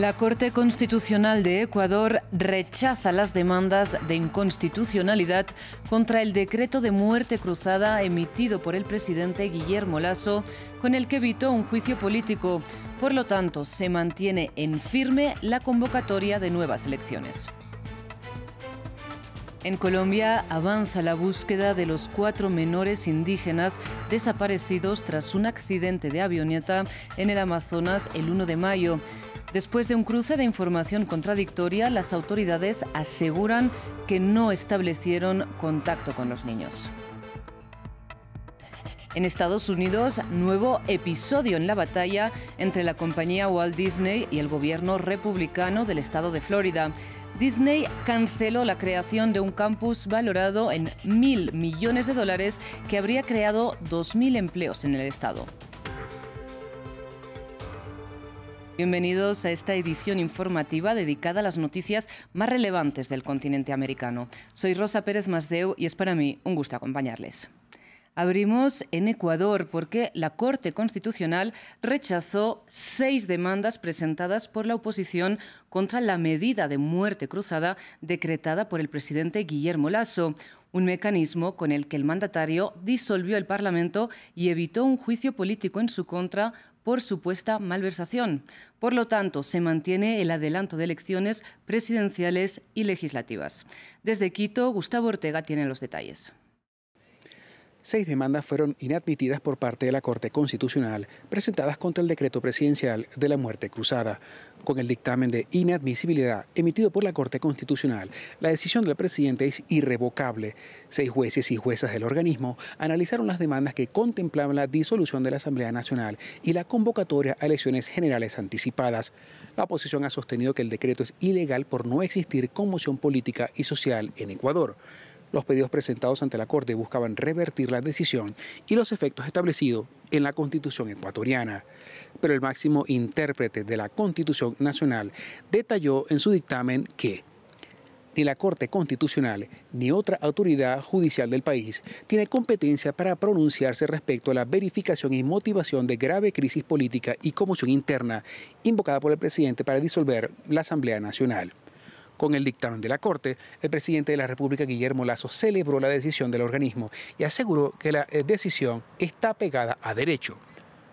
La Corte Constitucional de Ecuador rechaza las demandas de inconstitucionalidad contra el decreto de muerte cruzada emitido por el presidente Guillermo Lasso, con el que evitó un juicio político. Por lo tanto, se mantiene en firme la convocatoria de nuevas elecciones. En Colombia avanza la búsqueda de los cuatro menores indígenas desaparecidos tras un accidente de avioneta en el Amazonas el 1 de mayo. Después de un cruce de información contradictoria, las autoridades aseguran que no establecieron contacto con los niños. En Estados Unidos, nuevo episodio en la batalla entre la compañía Walt Disney y el gobierno republicano del estado de Florida. Disney canceló la creación de un campus valorado en mil millones de dólares que habría creado 2.000 empleos en el estado. Bienvenidos a esta edición informativa dedicada a las noticias más relevantes del continente americano. Soy Rosa Pérez Masdeu y es para mí un gusto acompañarles. Abrimos en Ecuador porque la Corte Constitucional rechazó seis demandas presentadas por la oposición contra la medida de muerte cruzada decretada por el presidente Guillermo Lasso, un mecanismo con el que el mandatario disolvió el Parlamento y evitó un juicio político en su contra por supuesta malversación. Por lo tanto, se mantiene el adelanto de elecciones presidenciales y legislativas. Desde Quito, Gustavo Ortega tiene los detalles. Seis demandas fueron inadmitidas por parte de la Corte Constitucional, presentadas contra el decreto presidencial de la muerte cruzada. Con el dictamen de inadmisibilidad emitido por la Corte Constitucional, la decisión del presidente es irrevocable. Seis jueces y juezas del organismo analizaron las demandas que contemplaban la disolución de la Asamblea Nacional y la convocatoria a elecciones generales anticipadas. La oposición ha sostenido que el decreto es ilegal por no existir conmoción política y social en Ecuador. Los pedidos presentados ante la Corte buscaban revertir la decisión y los efectos establecidos en la Constitución ecuatoriana. Pero el máximo intérprete de la Constitución Nacional detalló en su dictamen que ni la Corte Constitucional ni otra autoridad judicial del país tiene competencia para pronunciarse respecto a la verificación y motivación de grave crisis política y conmoción interna invocada por el presidente para disolver la Asamblea Nacional. Con el dictamen de la Corte, el presidente de la República, Guillermo Lazo, celebró la decisión del organismo y aseguró que la eh, decisión está pegada a derecho.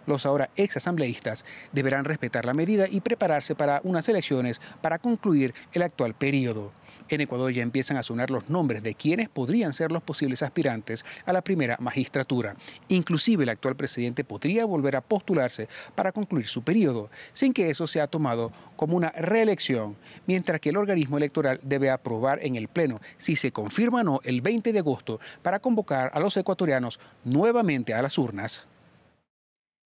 Los ahora ex asambleístas deberán respetar la medida y prepararse para unas elecciones para concluir el actual periodo. En Ecuador ya empiezan a sonar los nombres de quienes podrían ser los posibles aspirantes a la primera magistratura. Inclusive el actual presidente podría volver a postularse para concluir su periodo, sin que eso sea tomado como una reelección, mientras que el organismo electoral debe aprobar en el Pleno si se confirma o no el 20 de agosto para convocar a los ecuatorianos nuevamente a las urnas.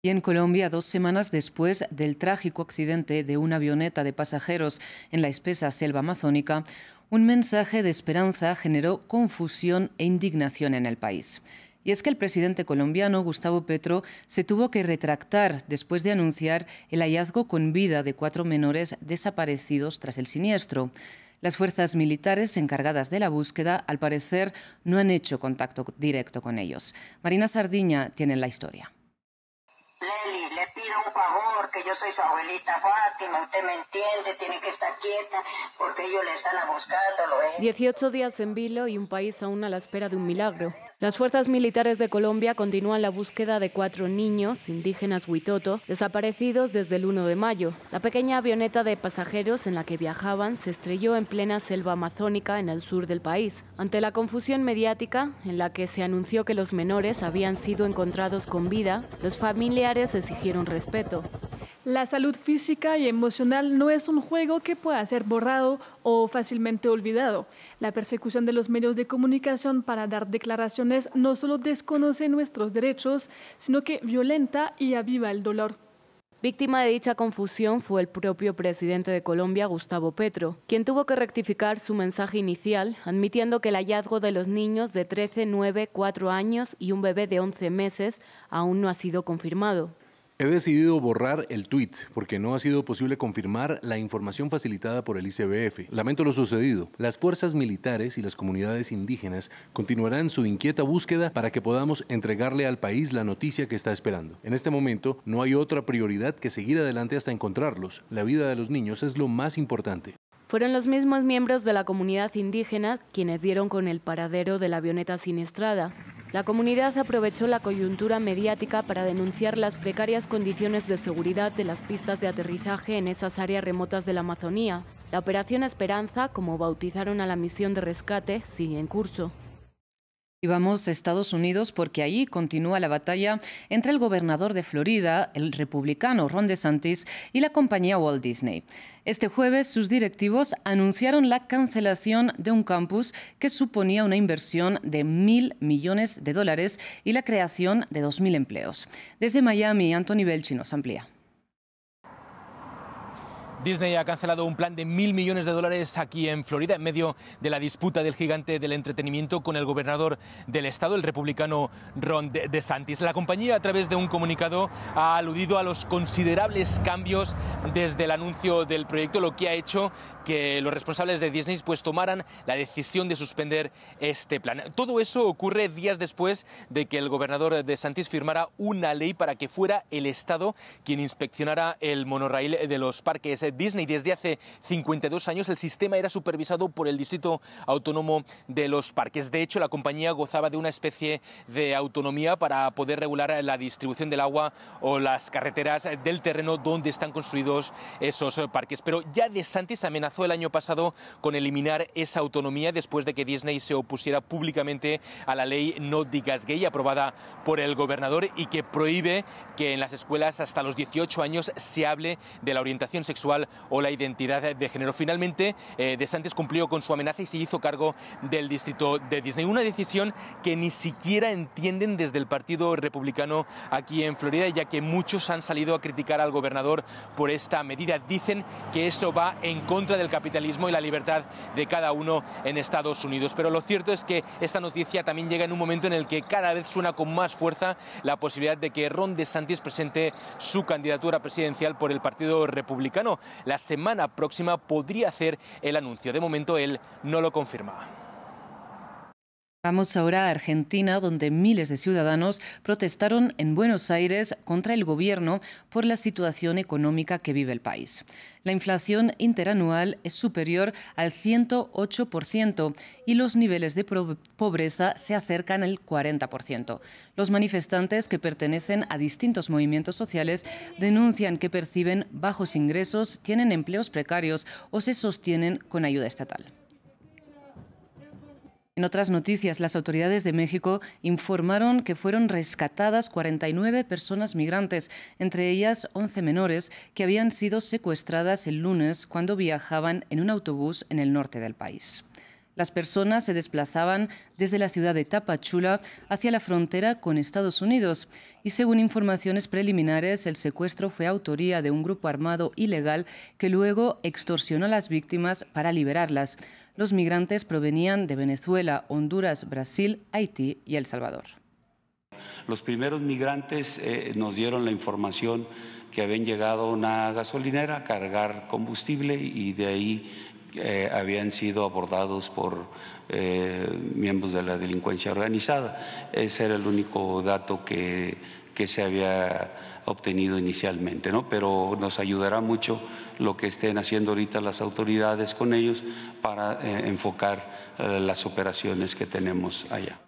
Y en Colombia, dos semanas después del trágico accidente de una avioneta de pasajeros en la espesa selva amazónica, un mensaje de esperanza generó confusión e indignación en el país. Y es que el presidente colombiano Gustavo Petro se tuvo que retractar después de anunciar el hallazgo con vida de cuatro menores desaparecidos tras el siniestro. Las fuerzas militares encargadas de la búsqueda, al parecer, no han hecho contacto directo con ellos. Marina Sardiña tiene la historia yo soy su abuelita Fátima, usted me entiende, tiene que estar quieta, porque ellos le están 18 ¿eh? días en vilo y un país aún a la espera de un milagro. Las fuerzas militares de Colombia continúan la búsqueda de cuatro niños indígenas huitoto desaparecidos desde el 1 de mayo. La pequeña avioneta de pasajeros en la que viajaban se estrelló en plena selva amazónica en el sur del país, ante la confusión mediática en la que se anunció que los menores habían sido encontrados con vida, los familiares exigieron respeto. La salud física y emocional no es un juego que pueda ser borrado o fácilmente olvidado. La persecución de los medios de comunicación para dar declaraciones no solo desconoce nuestros derechos, sino que violenta y aviva el dolor. Víctima de dicha confusión fue el propio presidente de Colombia, Gustavo Petro, quien tuvo que rectificar su mensaje inicial, admitiendo que el hallazgo de los niños de 13, 9, 4 años y un bebé de 11 meses aún no ha sido confirmado. He decidido borrar el tweet porque no ha sido posible confirmar la información facilitada por el ICBF. Lamento lo sucedido. Las fuerzas militares y las comunidades indígenas continuarán su inquieta búsqueda para que podamos entregarle al país la noticia que está esperando. En este momento no hay otra prioridad que seguir adelante hasta encontrarlos. La vida de los niños es lo más importante. Fueron los mismos miembros de la comunidad indígena quienes dieron con el paradero de la avioneta siniestrada. La comunidad aprovechó la coyuntura mediática para denunciar las precarias condiciones de seguridad de las pistas de aterrizaje en esas áreas remotas de la Amazonía. La Operación Esperanza, como bautizaron a la misión de rescate, sigue en curso. Y a Estados Unidos porque allí continúa la batalla entre el gobernador de Florida, el republicano Ron DeSantis, y la compañía Walt Disney. Este jueves sus directivos anunciaron la cancelación de un campus que suponía una inversión de mil millones de dólares y la creación de 2.000 empleos. Desde Miami, Anthony Belchi nos amplía. Disney ha cancelado un plan de mil millones de dólares aquí en Florida en medio de la disputa del gigante del entretenimiento con el gobernador del estado, el republicano Ron DeSantis. La compañía, a través de un comunicado, ha aludido a los considerables cambios desde el anuncio del proyecto, lo que ha hecho que los responsables de Disney pues, tomaran la decisión de suspender este plan. Todo eso ocurre días después de que el gobernador DeSantis firmara una ley para que fuera el Estado quien inspeccionara el monorail de los parques Disney. Desde hace 52 años el sistema era supervisado por el Distrito Autónomo de los Parques. De hecho, la compañía gozaba de una especie de autonomía para poder regular la distribución del agua o las carreteras del terreno donde están construidos esos parques. Pero ya de Santis amenazó el año pasado con eliminar esa autonomía después de que Disney se opusiera públicamente a la ley No digas gay aprobada por el gobernador y que prohíbe que en las escuelas hasta los 18 años se hable de la orientación sexual o la identidad de género. Finalmente, eh, De DeSantis cumplió con su amenaza y se hizo cargo del distrito de Disney. Una decisión que ni siquiera entienden desde el Partido Republicano aquí en Florida, ya que muchos han salido a criticar al gobernador por esta medida. Dicen que eso va en contra del capitalismo y la libertad de cada uno en Estados Unidos. Pero lo cierto es que esta noticia también llega en un momento en el que cada vez suena con más fuerza la posibilidad de que Ron DeSantis presente su candidatura presidencial por el Partido Republicano la semana próxima podría hacer el anuncio. De momento él no lo confirma. Vamos ahora a Argentina, donde miles de ciudadanos protestaron en Buenos Aires contra el gobierno por la situación económica que vive el país. La inflación interanual es superior al 108% y los niveles de pobreza se acercan al 40%. Los manifestantes que pertenecen a distintos movimientos sociales denuncian que perciben bajos ingresos, tienen empleos precarios o se sostienen con ayuda estatal. En otras noticias, las autoridades de México informaron que fueron rescatadas 49 personas migrantes, entre ellas 11 menores, que habían sido secuestradas el lunes cuando viajaban en un autobús en el norte del país. Las personas se desplazaban desde la ciudad de Tapachula hacia la frontera con Estados Unidos y según informaciones preliminares el secuestro fue autoría de un grupo armado ilegal que luego extorsionó a las víctimas para liberarlas. Los migrantes provenían de Venezuela, Honduras, Brasil, Haití y El Salvador. Los primeros migrantes eh, nos dieron la información que habían llegado a una gasolinera a cargar combustible y de ahí eh, habían sido abordados por eh, miembros de la delincuencia organizada. Ese era el único dato que que se había obtenido inicialmente, ¿no? Pero nos ayudará mucho lo que estén haciendo ahorita las autoridades con ellos para eh, enfocar eh, las operaciones que tenemos allá.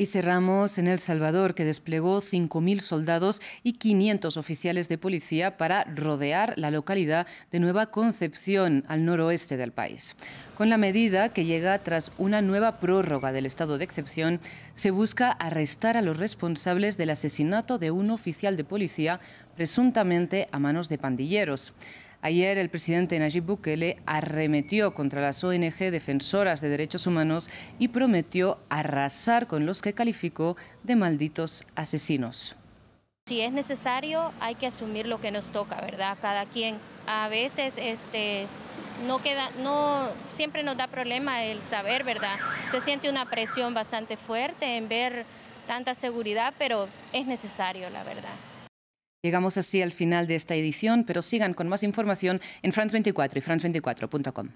Y cerramos en El Salvador, que desplegó 5.000 soldados y 500 oficiales de policía para rodear la localidad de Nueva Concepción, al noroeste del país. Con la medida, que llega tras una nueva prórroga del estado de excepción, se busca arrestar a los responsables del asesinato de un oficial de policía, presuntamente a manos de pandilleros. Ayer el presidente Nayib Bukele arremetió contra las ONG defensoras de derechos humanos y prometió arrasar con los que calificó de malditos asesinos. Si es necesario, hay que asumir lo que nos toca, ¿verdad? Cada quien. A veces este, no queda, no, siempre nos da problema el saber, ¿verdad? Se siente una presión bastante fuerte en ver tanta seguridad, pero es necesario, la verdad. Llegamos así al final de esta edición, pero sigan con más información en France24 y france24.com.